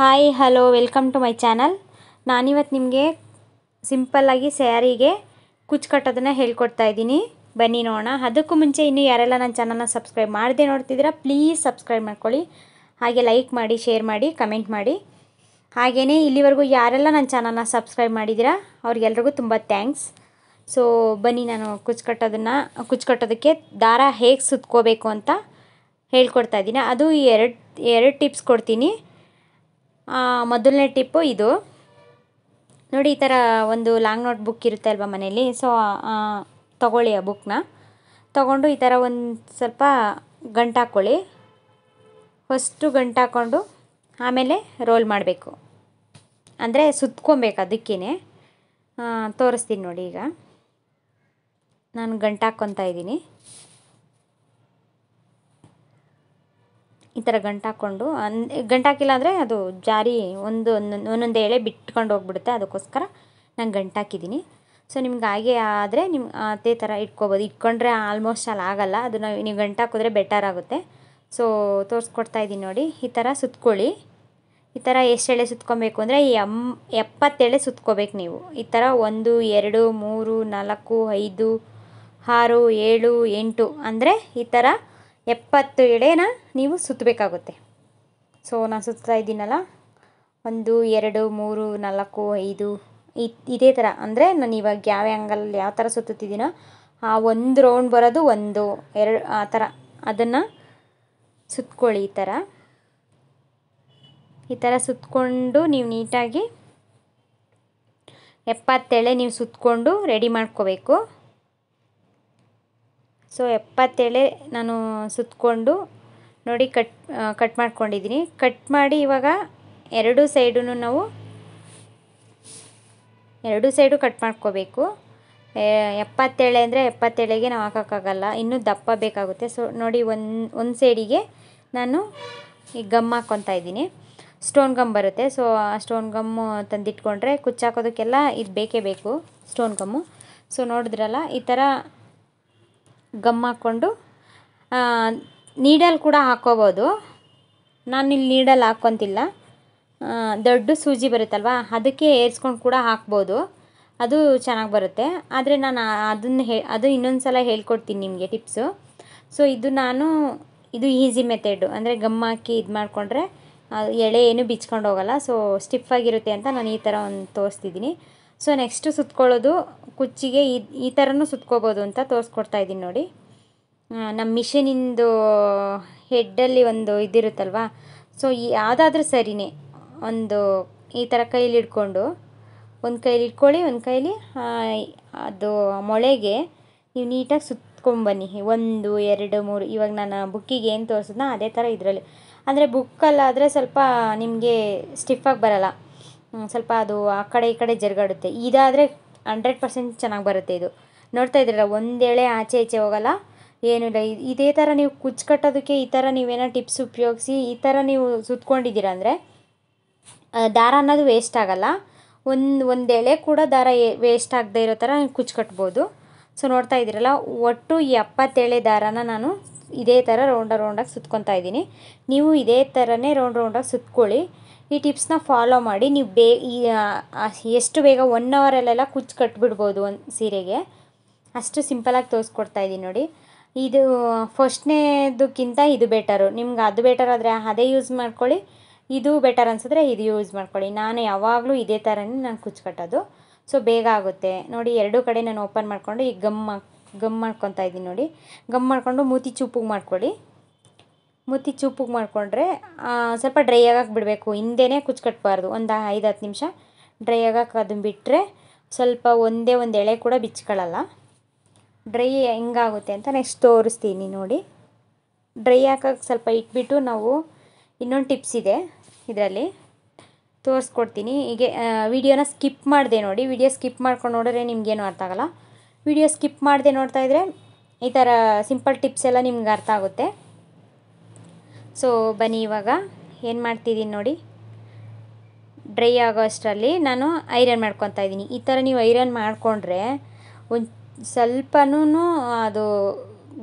hi hello welcome to my channel ನಾನಿವತ್ತು ನಿಮಗೆ ಸಿಂಪಲ್ಲಾಗಿ ಸ್ಯಾರಿಗೆ ಕುಚ್ಚು ಕಟ್ಟೋದನ್ನು ಹೇಳ್ಕೊಡ್ತಾ ಇದ್ದೀನಿ ಬನ್ನಿ ನೋಡೋಣ ಅದಕ್ಕೂ ಮುಂಚೆ ಇನ್ನೂ ಯಾರೆಲ್ಲ ನನ್ನ ಚಾನಲ್ನ ಸಬ್ಸ್ಕ್ರೈಬ್ ಮಾಡದೆ ನೋಡ್ತಿದ್ದೀರಾ ಪ್ಲೀಸ್ ಸಬ್ಸ್ಕ್ರೈಬ್ ಮಾಡ್ಕೊಳ್ಳಿ ಹಾಗೆ ಲೈಕ್ ಮಾಡಿ ಶೇರ್ ಮಾಡಿ ಕಮೆಂಟ್ ಮಾಡಿ ಹಾಗೆಯೇ ಇಲ್ಲಿವರೆಗೂ ಯಾರೆಲ್ಲ ನನ್ನ ಚಾನಲ್ನ ಸಬ್ಸ್ಕ್ರೈಬ್ ಮಾಡಿದ್ದೀರಾ ಅವ್ರಿಗೆಲ್ರಿಗೂ ತುಂಬ ಥ್ಯಾಂಕ್ಸ್ ಸೊ ಬನ್ನಿ ನಾನು ಕುಚ್ಚು ಕಟ್ಟೋದನ್ನು ಕುಚ್ಚು ಕಟ್ಟೋದಕ್ಕೆ ದಾರ ಹೇಗೆ ಸುತ್ಕೋಬೇಕು ಅಂತ ಹೇಳ್ಕೊಡ್ತಾ ಇದ್ದೀನಿ ಅದು ಎರಡು ಎರಡು ಟಿಪ್ಸ್ ಕೊಡ್ತೀನಿ ಮೊದಲನೇ ಟಿಪ್ಪು ಇದು ನೋಡಿ ಈ ಥರ ಒಂದು ಲಾಂಗ್ ನೋಟ್ ಬುಕ್ ಇರುತ್ತೆ ಅಲ್ವಾ ಮನೇಲಿ ಸೊ ತಗೊಳ್ಳಿ ಆ ಬುಕ್ನ ತೊಗೊಂಡು ಈ ಥರ ಒಂದು ಸ್ವಲ್ಪ ಹಾಕ್ಕೊಳ್ಳಿ ಫಸ್ಟು ಗಂಟಾಕ್ಕೊಂಡು ಆಮೇಲೆ ರೋಲ್ ಮಾಡಬೇಕು ಅಂದರೆ ಸುತ್ಕೊಬೇಕು ಅದಕ್ಕೇ ತೋರಿಸ್ತೀನಿ ನೋಡಿ ಈಗ ನಾನು ಗಂಟು ಹಾಕ್ಕೊತಾ ಇದ್ದೀನಿ ಈ ಥರ ಗಂಟಾಕ್ಕೊಂಡು ಗಂಟು ಗಂಟಾಕಿಲ್ಲ ಅಂದರೆ ಅದು ಜಾರಿ ಒಂದು ಒಂದೊಂದು ಎಳೆ ಬಿಟ್ಕೊಂಡು ಹೋಗ್ಬಿಡುತ್ತೆ ಅದಕ್ಕೋಸ್ಕರ ನಾನು ಹಾಕಿದ್ದೀನಿ ಸೊ ನಿಮ್ಗೆ ಹಾಗೆ ಆದರೆ ನಿಮ್ಮ ಅದೇ ಥರ ಇಟ್ಕೋಬೋದು ಇಟ್ಕೊಂಡ್ರೆ ಆಲ್ಮೋಸ್ಟ್ ಅಲ್ಲಿ ಆಗಲ್ಲ ಅದನ್ನು ನೀವು ಹಾಕಿದ್ರೆ ಬೆಟರ್ ಆಗುತ್ತೆ ಸೊ ತೋರಿಸ್ಕೊಡ್ತಾ ಇದ್ದೀನಿ ನೋಡಿ ಈ ಥರ ಸುತ್ಕೊಳ್ಳಿ ಈ ಥರ ಎಷ್ಟು ಎಳೆ ಸುತ್ಕೊಬೇಕು ಅಂದರೆ ಎಮ್ ಎಪ್ಪತ್ತೆಳೆ ಸುತ್ಕೋಬೇಕು ನೀವು ಈ ಥರ ಒಂದು ಎರಡು ಮೂರು ನಾಲ್ಕು ಐದು ಆರು ಏಳು ಎಂಟು ಅಂದರೆ ಈ ಥರ ಎಪ್ಪತ್ತು ಎಳೆನ ನೀವು ಸುತ್ತಬೇಕಾಗುತ್ತೆ ಸೊ ನಾನು ಸುತ್ತಾ ಇದ್ದೀನಲ್ಲ ಒಂದು ಎರಡು ಮೂರು ನಾಲ್ಕು ಐದು ಇದೇ ಥರ ಅಂದರೆ ನಾನು ಇವಾಗ ಯಾವ ಆ್ಯಂಗಲಲ್ಲಿ ಯಾವ ಥರ ಸುತ್ತುತ್ತಿದ್ದೀನೋ ಆ ಒಂದು ರೌಂಡ್ ಬರೋದು ಒಂದು ಎರಡು ಆ ಥರ ಅದನ್ನು ಸುತ್ತಕೊಳ್ಳಿ ಈ ಥರ ಈ ಥರ ಸುತ್ತಕೊಂಡು ನೀವು ನೀಟಾಗಿ ಎಪ್ಪತ್ತೆಳೆ ನೀವು ಸುತ್ತಕೊಂಡು ರೆಡಿ ಮಾಡ್ಕೋಬೇಕು ಸೊ ಎಪ್ಪತ್ತೇಳೆ ನಾನು ಸುತ್ತಕೊಂಡು ನೋಡಿ ಕಟ್ ಕಟ್ ಮಾಡ್ಕೊಂಡಿದ್ದೀನಿ ಕಟ್ ಮಾಡಿ ಇವಾಗ ಎರಡು ಸೈಡೂ ನಾವು ಎರಡು ಸೈಡು ಕಟ್ ಮಾಡ್ಕೋಬೇಕು ಎಪ್ಪತ್ತೇಳೆ ಅಂದರೆ ಎಪ್ಪತ್ತೇಳೆಗೆ ನಾವು ಹಾಕೋಕ್ಕಾಗಲ್ಲ ಇನ್ನೂ ದಪ್ಪ ಬೇಕಾಗುತ್ತೆ ಸೊ ನೋಡಿ ಒಂದು ಒಂದು ಸೈಡಿಗೆ ನಾನು ಈ ಗಮ್ ಹಾಕ್ಕೊತಾ ಇದ್ದೀನಿ ಸ್ಟೋನ್ ಗಮ್ ಬರುತ್ತೆ ಸೊ ಆ ಸ್ಟೋನ್ ಗಮ್ಮು ತಂದಿಟ್ಕೊಂಡ್ರೆ ಕುಚ್ಚಾಕೋದಕ್ಕೆಲ್ಲ ಇದು ಬೇಕೇ ಬೇಕು ಸ್ಟೋನ್ ಗಮ್ಮು ಸೊ ನೋಡಿದ್ರಲ್ಲ ಈ ಥರ ಗಮ್ ಹಾಕ್ಕೊಂಡು ನೀಡಲ್ ಕೂಡ ಹಾಕ್ಕೋಬೋದು ನಾನಿಲ್ಲಿ ನೀಡಲ್ ಹಾಕ್ಕೊತಿಲ್ಲ ದೊಡ್ಡ ಸೂಜಿ ಬರುತ್ತಲ್ವ ಅದಕ್ಕೆ ಏರ್ಸ್ಕೊಂಡು ಕೂಡ ಹಾಕ್ಬೋದು ಅದು ಚೆನ್ನಾಗಿ ಬರುತ್ತೆ ಆದರೆ ನಾನು ಅದನ್ನು ಹೇ ಅದು ಇನ್ನೊಂದು ಸಲ ಹೇಳ್ಕೊಡ್ತೀನಿ ನಿಮಗೆ ಟಿಪ್ಸು ಸೊ ಇದು ನಾನು ಇದು ಈಸಿ ಮೆಥೆಡು ಅಂದರೆ ಗಮ್ ಹಾಕಿ ಇದು ಮಾಡಿಕೊಂಡ್ರೆ ಎಳೆ ಏನು ಬಿಚ್ಕೊಂಡು ಹೋಗಲ್ಲ ಸೊ ಸ್ಟಿಫ್ ಆಗಿರುತ್ತೆ ಅಂತ ನಾನು ಈ ಥರ ಒಂದು ತೋರಿಸ್ತಿದ್ದೀನಿ ಸೊ ನೆಕ್ಸ್ಟು ಸುತ್ಕೊಳ್ಳೋದು ಕುಚ್ಚಿಗೆ ಈ ಈ ಥರನೂ ಸುತ್ಕೋಬೋದು ಅಂತ ತೋರಿಸ್ಕೊಡ್ತಾ ಇದ್ದೀನಿ ನೋಡಿ ನಮ್ಮ ಮಿಷಿನಿಂದು ಹೆಡ್ಡಲ್ಲಿ ಒಂದು ಇದಿರುತ್ತಲ್ವ ಸೊ ಯಾವುದಾದ್ರೂ ಸರಿನೇ ಒಂದು ಈ ಥರ ಕೈಲಿ ಹಿಡ್ಕೊಂಡು ಒಂದು ಕೈಲಿ ಇಟ್ಕೊಳ್ಳಿ ಒಂದು ಕೈಲಿ ಅದು ಮೊಳೆಗೆ ನೀವು ನೀಟಾಗಿ ಸುತ್ಕೊಂಬನ್ನಿ ಒಂದು ಎರಡು ಮೂರು ಇವಾಗ ನಾನು ಬುಕ್ಕಿಗೆ ಏನು ತೋರಿಸಿದ್ನೋ ಅದೇ ಥರ ಇದರಲ್ಲಿ ಅಂದರೆ ಬುಕ್ಕಲ್ಲಾದರೆ ಸ್ವಲ್ಪ ನಿಮಗೆ ಸ್ಟಿಫಾಗಿ ಬರಲ್ಲ ಸ್ವಲ್ಪ ಅದು ಆ ಕಡೆ ಈ ಕಡೆ ಜರುಗಾಡುತ್ತೆ ಇದಾದರೆ ಹಂಡ್ರೆಡ್ ಪರ್ಸೆಂಟ್ ಚೆನ್ನಾಗಿ ಬರುತ್ತೆ ಇದು ನೋಡ್ತಾ ಇದ್ದೀರಲ್ಲ ಒಂದು ಎಳೆ ಆಚೆ ಈಚೆ ಹೋಗಲ್ಲ ಏನೂ ಇಲ್ಲ ಇದೇ ಥರ ನೀವು ಕುಚ್ ಕಟ್ಟೋದಕ್ಕೆ ಈ ಥರ ನೀವೇನೋ ಟಿಪ್ಸ್ ಉಪಯೋಗಿಸಿ ಈ ಥರ ನೀವು ಸುತ್ಕೊಂಡಿದ್ದೀರ ಅಂದರೆ ದಾರ ಅನ್ನೋದು ವೇಸ್ಟ್ ಆಗಲ್ಲ ಒಂದು ಒಂದು ಎಳೆ ಕೂಡ ದಾರ ವೇಸ್ಟ್ ಆಗದೆ ಇರೋ ಥರ ಕುಚ್ಚು ಕಟ್ಬೋದು ಸೊ ನೋಡ್ತಾ ಇದ್ದೀರಲ್ಲ ಒಟ್ಟು ಎಪ್ಪತ್ತೇಳೆ ದಾರಾನ ನಾನು ಇದೇ ಥರ ರೌಂಡ ರೌಂಡಾಗಿ ಸುತ್ಕೊತಾ ಇದ್ದೀನಿ ನೀವು ಇದೇ ಥರನೇ ರೌಂಡ್ ರೌಂಡಾಗಿ ಸುತ್ಕೊಳ್ಳಿ ಈ ಟಿಪ್ಸ್ನ ಫಾಲೋ ಮಾಡಿ ನೀವು ಬೇ ಈ ಎಷ್ಟು ಬೇಗ ಒನ್ ಅವರಲ್ಲೆಲ್ಲ ಕುಚ್ಚು ಕಟ್ಬಿಡ್ಬೋದು ಒಂದು ಸೀರೆಗೆ ಅಷ್ಟು ಸಿಂಪಲಾಗಿ ತೋರಿಸ್ಕೊಡ್ತಾ ಇದ್ದೀನಿ ನೋಡಿ ಇದು ಫಸ್ಟ್ನೇದಕ್ಕಿಂತ ಇದು ಬೆಟರು ನಿಮ್ಗೆ ಅದು ಬೆಟರ್ ಆದರೆ ಅದೇ ಯೂಸ್ ಮಾಡ್ಕೊಳ್ಳಿ ಇದು ಬೆಟರ್ ಅನ್ಸಿದ್ರೆ ಇದು ಯೂಸ್ ಮಾಡ್ಕೊಳ್ಳಿ ನಾನು ಯಾವಾಗಲೂ ಇದೇ ಥರನೇ ನಾನು ಕುಚ್ಚು ಕಟ್ಟೋದು ಸೊ ಬೇಗ ಆಗುತ್ತೆ ನೋಡಿ ಎರಡೂ ಕಡೆ ನಾನು ಓಪನ್ ಮಾಡಿಕೊಂಡು ಈ ಗಮ್ ಗಮ್ ಮಾಡ್ಕೊತ ಇದ್ದೀನಿ ನೋಡಿ ಗಮ್ ಮಾಡಿಕೊಂಡು ಮೂತಿ ಚೂಪುಗೆ ಮಾಡ್ಕೊಳ್ಳಿ ಮೂತಿ ಚೂಪುಗೆ ಮಾಡಿಕೊಂಡ್ರೆ ಸ್ವಲ್ಪ ಡ್ರೈ ಆಗಕ್ಕೆ ಬಿಡಬೇಕು ಹಿಂದೆನೇ ಕುಚ್ಕಟ್ಬಾರ್ದು ಒಂದು ಐದು ಹತ್ತು ನಿಮಿಷ ಡ್ರೈ ಆಗಕ್ಕೆ ಅದನ್ನ ಬಿಟ್ಟರೆ ಸ್ವಲ್ಪ ಒಂದೇ ಒಂದು ಎಳೆ ಕೂಡ ಬಿಚ್ಕೊಳ್ಳಲ್ಲ ಡ್ರೈ ಹೆಂಗಾಗುತ್ತೆ ಅಂತ ನೆಕ್ಸ್ಟ್ ತೋರಿಸ್ತೀನಿ ನೋಡಿ ಡ್ರೈ ಹಾಕಕ್ಕೆ ಸ್ವಲ್ಪ ಇಟ್ಬಿಟ್ಟು ನಾವು ಇನ್ನೊಂದು ಟಿಪ್ಸ್ ಇದೆ ಇದರಲ್ಲಿ ತೋರಿಸ್ಕೊಡ್ತೀನಿ ಹೀಗೆ ವಿಡಿಯೋನ ಸ್ಕಿಪ್ ಮಾಡಿದೆ ನೋಡಿ ವಿಡಿಯೋ ಸ್ಕಿಪ್ ಮಾಡ್ಕೊಂಡು ನೋಡಿದ್ರೆ ನಿಮಗೇನು ಅರ್ಥ ಆಗಲ್ಲ ವಿಡಿಯೋ ಸ್ಕಿಪ್ ಮಾಡದೆ ನೋಡ್ತಾ ಇದ್ದರೆ ಈ ಥರ ಸಿಂಪಲ್ ಟಿಪ್ಸ್ ಎಲ್ಲ ನಿಮ್ಗೆ ಅರ್ಥ ಆಗುತ್ತೆ ಸೊ ಬನ್ನಿ ಇವಾಗ ಏನು ಮಾಡ್ತಿದ್ದೀನಿ ನೋಡಿ ಡ್ರೈ ಆಗೋ ಅಷ್ಟರಲ್ಲಿ ನಾನು ಐರನ್ ಮಾಡ್ಕೊತಾ ಇದ್ದೀನಿ ಈ ಥರ ನೀವು ಐರನ್ ಮಾಡಿಕೊಂಡ್ರೆ ಒಂದು ಸ್ವಲ್ಪನೂ ಅದು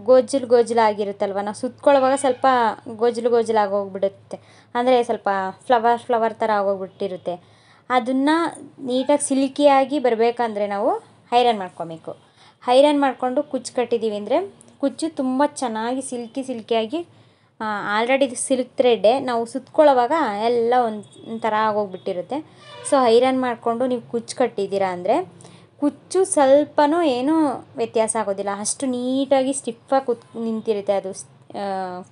ಗೊಜ್ಜಲು ಗೊಜ್ಜಲಾಗಿರುತ್ತಲ್ವ ನಾವು ಸುತ್ತಕೊಳ್ಳುವಾಗ ಸ್ವಲ್ಪ ಗೊಜ್ಜಲು ಗೋಜಲು ಆಗೋಗ್ಬಿಡುತ್ತೆ ಅಂದರೆ ಸ್ವಲ್ಪ ಫ್ಲವರ್ ಫ್ಲವರ್ ಥರ ಆಗೋಗ್ಬಿಟ್ಟಿರುತ್ತೆ ಅದನ್ನು ನೀಟಾಗಿ ಸಿಲ್ಕಿಯಾಗಿ ಬರಬೇಕಂದ್ರೆ ನಾವು ಐರನ್ ಮಾಡ್ಕೊಬೇಕು ಹೈರನ್ ಮಾಡಿಕೊಂಡು ಕುಚ್ಚು ಕಟ್ಟಿದ್ದೀವಿ ಅಂದರೆ ಕುಚ್ಚು ತುಂಬ ಚೆನ್ನಾಗಿ ಸಿಲ್ಕಿ ಸಿಲ್ಕಿಯಾಗಿ ಆಲ್ರೆಡಿ ಇದು ಸಿಲ್ಕ್ ಥ್ರೆಡ್ಡೇ ನಾವು ಸುತ್ಕೊಳ್ಳೋವಾಗ ಎಲ್ಲ ಒಂಥರ ಆಗೋಗ್ಬಿಟ್ಟಿರುತ್ತೆ ಸೊ ಹೈರನ್ ಮಾಡಿಕೊಂಡು ನೀವು ಕುಚ್ಚು ಕಟ್ಟಿದ್ದೀರಾ ಅಂದರೆ ಕುಚ್ಚು ಸ್ವಲ್ಪನೂ ಏನೂ ವ್ಯತ್ಯಾಸ ಆಗೋದಿಲ್ಲ ಅಷ್ಟು ನೀಟಾಗಿ ಸ್ಟಿಫಾಗಿ ಕುತ್ ನಿಂತಿರುತ್ತೆ ಅದು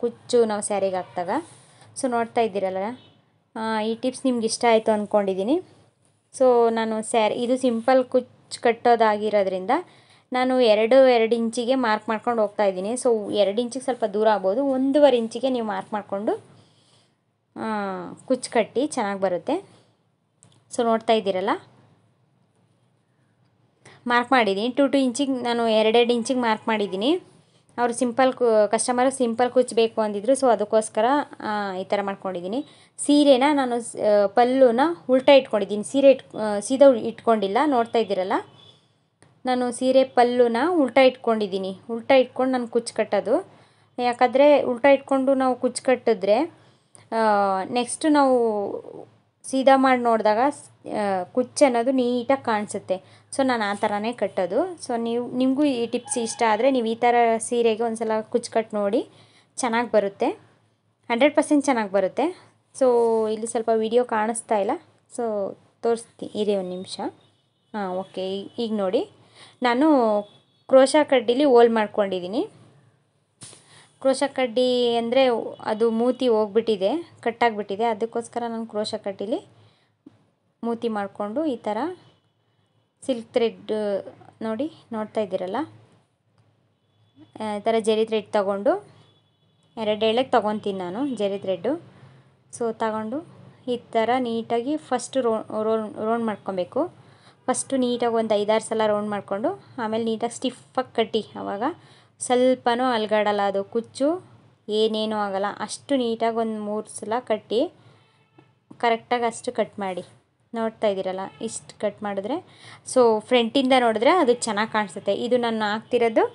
ಕುಚ್ಚು ನಾವು ಸ್ಯಾರಿಗೆ ಹಾಕ್ದಾಗ ಸೊ ನೋಡ್ತಾ ಇದ್ದೀರಲ್ಲ ಈ ಟಿಪ್ಸ್ ನಿಮ್ಗೆ ಇಷ್ಟ ಆಯಿತು ಅಂದ್ಕೊಂಡಿದ್ದೀನಿ ಸೊ ನಾನು ಸ್ಯಾರಿ ಇದು ಸಿಂಪಲ್ ಕುಚ್ಚು ಕಟ್ಟೋದಾಗಿರೋದ್ರಿಂದ ನಾನು ಎರಡು ಎರಡು ಇಂಚಿಗೆ ಮಾರ್ಕ್ ಮಾಡ್ಕೊಂಡು ಹೋಗ್ತಾ ಇದ್ದೀನಿ ಸೊ ಎರಡು ಇಂಚಿಗೆ ಸ್ವಲ್ಪ ದೂರ ಆಗ್ಬೋದು ಒಂದೂವರೆ ಇಂಚಿಗೆ ನೀವು ಮಾರ್ಕ್ ಮಾಡಿಕೊಂಡು ಕುಚ್ಚು ಕಟ್ಟಿ ಚೆನ್ನಾಗಿ ಬರುತ್ತೆ ಸೊ ನೋಡ್ತಾ ಇದ್ದೀರಲ್ಲ ಮಾರ್ಕ್ ಮಾಡಿದ್ದೀನಿ ಟು ಟು ಇಂಚಿಗೆ ನಾನು ಎರಡೆರಡು ಇಂಚಿಗೆ ಮಾರ್ಕ್ ಮಾಡಿದ್ದೀನಿ ಅವರು ಸಿಂಪಲ್ ಕು ಕಸ್ಟಮರು ಸಿಂಪಲ್ ಕುಚ್ ಬೇಕು ಅಂದಿದ್ರು ಸೊ ಅದಕ್ಕೋಸ್ಕರ ಈ ಥರ ಮಾಡ್ಕೊಂಡಿದ್ದೀನಿ ಸೀರೆನ ನಾನು ಪಲ್ಲುನ ಉಲ್ಟಾ ಇಟ್ಕೊಂಡಿದ್ದೀನಿ ಸೀರೆ ಇಟ್ ಸೀದಾ ಇಟ್ಕೊಂಡಿಲ್ಲ ನೋಡ್ತಾ ಇದ್ದೀರಲ್ಲ ನಾನು ಸೀರೆ ಪಲ್ಲುನ ಉಲ್ಟಾ ಇಟ್ಕೊಂಡಿದ್ದೀನಿ ಉಲ್ಟಾ ಇಟ್ಕೊಂಡು ನಾನು ಕುಚ್ಚು ಕಟ್ಟೋದು ಯಾಕಂದರೆ ಉಲ್ಟಾ ಇಟ್ಕೊಂಡು ನಾವು ಕುಚ್ಚು ಕಟ್ಟಿದ್ರೆ ನೆಕ್ಸ್ಟ್ ನಾವು ಸೀದಾ ಮಾಡಿ ನೋಡಿದಾಗ ಕುಚ್ಚು ಅನ್ನೋದು ನೀಟಾಗಿ ಕಾಣಿಸುತ್ತೆ ಸೊ ನಾನು ಆ ಥರನೇ ಕಟ್ಟೋದು ಸೊ ನೀವು ನಿಮಗೂ ಈ ಟಿಪ್ಸ್ ಇಷ್ಟ ಆದರೆ ನೀವು ಈ ಥರ ಸೀರೆಗೆ ಒಂದು ಸಲ ಕುಚ್ಚು ಕಟ್ಟಿ ನೋಡಿ ಚೆನ್ನಾಗಿ ಬರುತ್ತೆ ಹಂಡ್ರೆಡ್ ಪರ್ಸೆಂಟ್ ಚೆನ್ನಾಗಿ ಬರುತ್ತೆ ಸೊ ಇಲ್ಲಿ ಸ್ವಲ್ಪ ವಿಡಿಯೋ ಕಾಣಿಸ್ತಾ ಇಲ್ಲ ಸೊ ತೋರಿಸ್ತೀನಿ ಇರಿ ಒಂದು ನಿಮಿಷ ಹಾಂ ಓಕೆ ಈಗ ನೋಡಿ ನಾನು ಕ್ರೋಶ ಕಡ್ಡಿಲಿ ಹೋಲ್ ಮಾಡ್ಕೊಂಡಿದ್ದೀನಿ ಕ್ರೋಶ ಕಡ್ಡಿ ಅಂದರೆ ಅದು ಮೂತಿ ಹೋಗ್ಬಿಟ್ಟಿದೆ ಕಟ್ಟಾಗಿಬಿಟ್ಟಿದೆ ಅದಕ್ಕೋಸ್ಕರ ನಾನು ಕ್ರೋಶ ಕಡ್ಡಿಲಿ ಮೂತಿ ಮಾಡಿಕೊಂಡು ಈ ಥರ ಸಿಲ್ಕ್ ಥ್ರೆಡ್ ನೋಡಿ ನೋಡ್ತಾ ಇದ್ದೀರಲ್ಲ ಈ ಥರ ಜೆರಿ ಥ್ರೆಡ್ ತಗೊಂಡು ಎರಡು ಎಳೆಗೆ ತೊಗೊತೀನಿ ನಾನು ಜೆರಿ ಥ್ರೆಡ್ಡು ಸೊ ತಗೊಂಡು ಈ ಥರ ನೀಟಾಗಿ ಫಸ್ಟ್ ರೋ ರೋಲ್ ರೌಂಡ್ ಮಾಡ್ಕೊಬೇಕು ಫಸ್ಟು ನೀಟಾಗಿ ಒಂದು ಐದಾರು ಸಲ ರೌಂಡ್ ಮಾಡಿಕೊಂಡು ಆಮೇಲೆ ನೀಟಾಗಿ ಸ್ಟಿಫಾಗಿ ಕಟ್ಟಿ ಆವಾಗ ಸ್ವಲ್ಪನೂ ಅಲ್ಗಾಡಲ್ಲ ಅದು ಕುಚ್ಚು ಏನೇನೂ ಆಗೋಲ್ಲ ಅಷ್ಟು ನೀಟಾಗಿ ಒಂದು ಮೂರು ಸಲ ಕಟ್ಟಿ ಕರೆಕ್ಟಾಗಿ ಅಷ್ಟು ಕಟ್ ಮಾಡಿ ನೋಡ್ತಾ ಇದ್ದೀರಲ್ಲ ಇಷ್ಟು ಕಟ್ ಮಾಡಿದ್ರೆ ಸೊ ಫ್ರಂಟಿಂದ ನೋಡಿದ್ರೆ ಅದು ಚೆನ್ನಾಗಿ ಕಾಣಿಸುತ್ತೆ ಇದು ನಾನು ಹಾಕ್ತಿರೋದು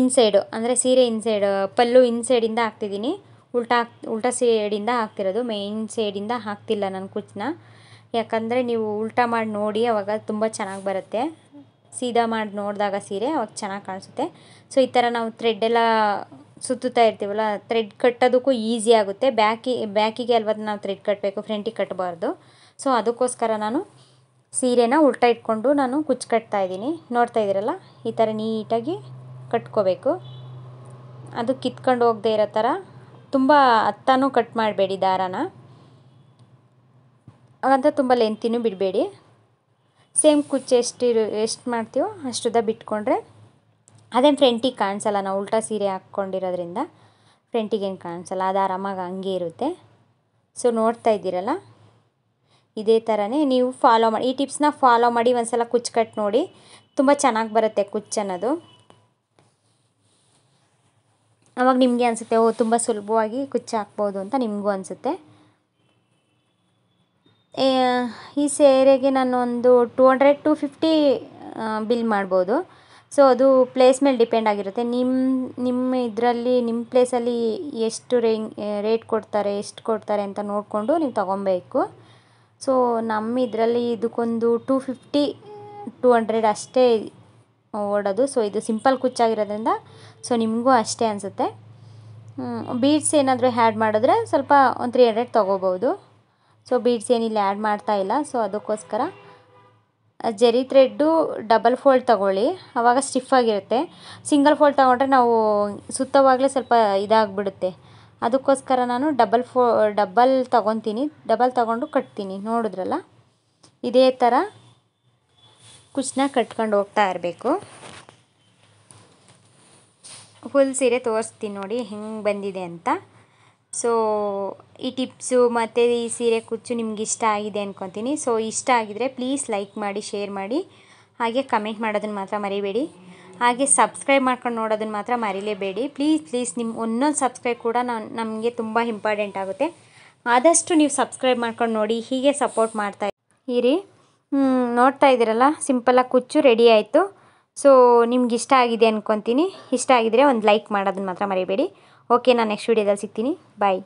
ಇನ್ಸೈಡು ಅಂದರೆ ಸೀರೆ ಇನ್ಸೈಡ್ ಪಲ್ಲು ಇನ್ಸೈಡಿಂದ ಹಾಕ್ತಿದ್ದೀನಿ ಉಲ್ಟಾ ಹಾಕ್ ಉಲ್ಟಾ ಸೈಡಿಂದ ಹಾಕ್ತಿರೋದು ಮೇನ್ ಸೈಡಿಂದ ಹಾಕ್ತಿಲ್ಲ ನಾನು ಕುಚ್ಚನ್ನ ಯಾಕಂದರೆ ನೀವು ಉಲ್ಟಾ ಮಾಡಿ ನೋಡಿ ಅವಾಗ ತುಂಬ ಚೆನ್ನಾಗಿ ಬರುತ್ತೆ ಸೀದಾ ಮಾಡಿ ನೋಡಿದಾಗ ಸೀರೆ ಅವಾಗ ಚೆನ್ನಾಗಿ ಕಾಣಿಸುತ್ತೆ ಸೊ ಈ ಥರ ನಾವು ಥ್ರೆಡ್ಡೆಲ್ಲ ಸುತ್ತುತ್ತಾ ಇರ್ತೀವಲ್ಲ ಥ್ರೆಡ್ ಕಟ್ಟೋದಕ್ಕೂ ಈಸಿ ಆಗುತ್ತೆ ಬ್ಯಾಕಿ ಬ್ಯಾಕಿಗೆ ಅಲ್ವ ನಾವು ಥ್ರೆಡ್ ಕಟ್ಟಬೇಕು ಫ್ರಂಟಿಗೆ ಕಟ್ಟಬಾರ್ದು ಸೊ ಅದಕ್ಕೋಸ್ಕರ ನಾನು ಸೀರೆನ ಉಲ್ಟಾ ಇಟ್ಕೊಂಡು ನಾನು ಕುಚ್ಚು ಕಟ್ತಾ ಇದ್ದೀನಿ ನೋಡ್ತಾ ಇದ್ದೀರಲ್ಲ ಈ ಥರ ನೀಟಾಗಿ ಕಟ್ಕೋಬೇಕು ಅದು ಕಿತ್ಕೊಂಡು ಹೋಗದೆ ಇರೋ ಥರ ತುಂಬ ಹತ್ತನೂ ಕಟ್ ಮಾಡಬೇಡಿ ದಾರಾನ ಅಂತ ತುಂಬ ಲೆಂತಿನೂ ಬಿಡಬೇಡಿ ಸೇಮ್ ಕುಚ್ಚು ಎಷ್ಟಿರು ಎಷ್ಟು ಮಾಡ್ತೀವೋ ಅಷ್ಟುದ ಬಿಟ್ಕೊಂಡ್ರೆ ಅದೇನು ಫ್ರೆಂಟಿಗೆ ಕಾಣಿಸಲ್ಲ ನಾವು ಉಲ್ಟಾ ಸೀರೆ ಹಾಕ್ಕೊಂಡಿರೋದ್ರಿಂದ ಫ್ರೆಂಟಿಗೇನು ಕಾಣಿಸಲ್ಲ ಅದು ಆರಾಮಾಗಿ ಹಂಗೆ ಇರುತ್ತೆ ಸೊ ನೋಡ್ತಾ ಇದ್ದೀರಲ್ಲ ಇದೇ ಥರನೇ ನೀವು ಫಾಲೋ ಮಾಡಿ ಈ ಟಿಪ್ಸ್ನ ಫಾಲೋ ಮಾಡಿ ಒಂದು ಸಲ ಕುಚ್ಚು ಕಟ್ ನೋಡಿ ತುಂಬ ಚೆನ್ನಾಗಿ ಬರುತ್ತೆ ಕುಚ್ಚು ಅನ್ನೋದು ಆವಾಗ ನಿಮಗೆ ಅನಿಸುತ್ತೆ ಓ ತುಂಬ ಸುಲಭವಾಗಿ ಕುಚ್ಚು ಹಾಕ್ಬೋದು ಅಂತ ನಿಮಗೂ ಅನಿಸುತ್ತೆ ಈ ಸೇರೆಗೆ ನಾನು ಒಂದು two hundred to fifty bill ಮಾಡ್ಬೋದು ಸೊ ಅದು ಪ್ಲೇಸ್ ಮೇಲೆ ಡಿಪೆಂಡ್ ಆಗಿರುತ್ತೆ ನಿಮ್ಮ ನಿಮ್ಮ ಇದರಲ್ಲಿ ನಿಮ್ಮ ಪ್ಲೇಸಲ್ಲಿ ಎಷ್ಟು ರೇಟ್ ಕೊಡ್ತಾರೆ ಎಷ್ಟು ಕೊಡ್ತಾರೆ ಅಂತ ನೋಡಿಕೊಂಡು ನೀವು ತಗೊಬೇಕು ಸೊ ನಮ್ಮ ಇದರಲ್ಲಿ ಇದಕ್ಕೊಂದು ಟು ಫಿಫ್ಟಿ ಟೂ ಹಂಡ್ರೆಡ್ ಅಷ್ಟೇ ಓಡೋದು ಸೊ ಇದು ಸಿಂಪಲ್ ಕುಚ್ಚಾಗಿರೋದ್ರಿಂದ ಸೊ ನಿಮಗೂ ಅಷ್ಟೇ ಅನಿಸುತ್ತೆ ಬೀಡ್ಸ್ ಏನಾದರೂ ಹ್ಯಾಡ್ ಮಾಡಿದ್ರೆ ಸ್ವಲ್ಪ ಒಂದು ತ್ರೀ ಹಂಡ್ರೆಡ್ ತೊಗೋಬೋದು ಸೊ ಬೀಡ್ಸ್ ಏನಿಲ್ಲ ಆ್ಯಡ್ ಮಾಡ್ತಾ ಇಲ್ಲ ಸೊ ಅದಕ್ಕೋಸ್ಕರ ಜರಿ ಥ್ರೆಡ್ಡು ಡಬಲ್ ಫೋಲ್ಡ್ ತೊಗೊಳ್ಳಿ ಆವಾಗ ಸ್ಟಿಫಾಗಿರುತ್ತೆ ಸಿಂಗಲ್ ಫೋಲ್ಡ್ ತೊಗೊಂಡ್ರೆ ನಾವು ಸುತ್ತವಾಗಲೇ ಸ್ವಲ್ಪ ಇದಾಗಿಬಿಡುತ್ತೆ ಅದಕ್ಕೋಸ್ಕರ ನಾನು ಡಬಲ್ ಫೋ ಡಬಲ್ ತೊಗೊತೀನಿ ಡಬಲ್ ತೊಗೊಂಡು ಕಟ್ತೀನಿ ನೋಡಿದ್ರಲ್ಲ ಇದೇ ಥರ ಕುಚ್ಚನ್ನ ಕಟ್ಕೊಂಡು ಹೋಗ್ತಾ ಇರಬೇಕು ಫುಲ್ ಸೀರೆ ತೋರಿಸ್ತೀನಿ ನೋಡಿ ಹೆಂಗೆ ಬಂದಿದೆ ಅಂತ ಸೊ ಈ ಟಿಪ್ಸು ಮತ್ತು ಈ ಸೀರೆ ಕುಚ್ಚು ನಿಮ್ಗೆ ಇಷ್ಟ ಆಗಿದೆ ಅಂದ್ಕೊತೀನಿ ಸೊ ಇಷ್ಟ ಆಗಿದ್ರೆ ಪ್ಲೀಸ್ ಲೈಕ್ ಮಾಡಿ ಶೇರ್ ಮಾಡಿ ಹಾಗೆ ಕಮೆಂಟ್ ಮಾಡೋದನ್ನು ಮಾತ್ರ ಮರಿಬೇಡಿ ಹಾಗೆ ಸಬ್ಸ್ಕ್ರೈಬ್ ಮಾಡ್ಕೊಂಡು ನೋಡೋದನ್ನು ಮಾತ್ರ ಮರಿಲೇಬೇಡಿ ಪ್ಲೀಸ್ ಪ್ಲೀಸ್ ನಿಮ್ಮ ಒಂದೊಂದು ಸಬ್ಸ್ಕ್ರೈಬ್ ಕೂಡ ನಮಗೆ ತುಂಬ ಇಂಪಾರ್ಟೆಂಟ್ ಆಗುತ್ತೆ ಆದಷ್ಟು ನೀವು ಸಬ್ಸ್ಕ್ರೈಬ್ ಮಾಡ್ಕೊಂಡು ನೋಡಿ ಹೀಗೆ ಸಪೋರ್ಟ್ ಮಾಡ್ತಾ ಇರಿ ನೋಡ್ತಾ ಇದ್ದೀರಲ್ಲ ಸಿಂಪಲಾಗಿ ಕುಚ್ಚು ರೆಡಿ ಆಯಿತು ಸೊ ನಿಮ್ಗೆ ಇಷ್ಟ ಆಗಿದೆ ಅಂದ್ಕೊತೀನಿ ಇಷ್ಟ ಆಗಿದ್ರೆ ಒಂದು ಲೈಕ್ ಮಾಡೋದನ್ನು ಮಾತ್ರ ಮರಿಬೇಡಿ ಓಕೆ ನಾನು ನೆಕ್ಸ್ಟ್ ವೀಡಿಯೋದಲ್ಲಿ ಸಿಗ್ತೀನಿ ಬಾಯ್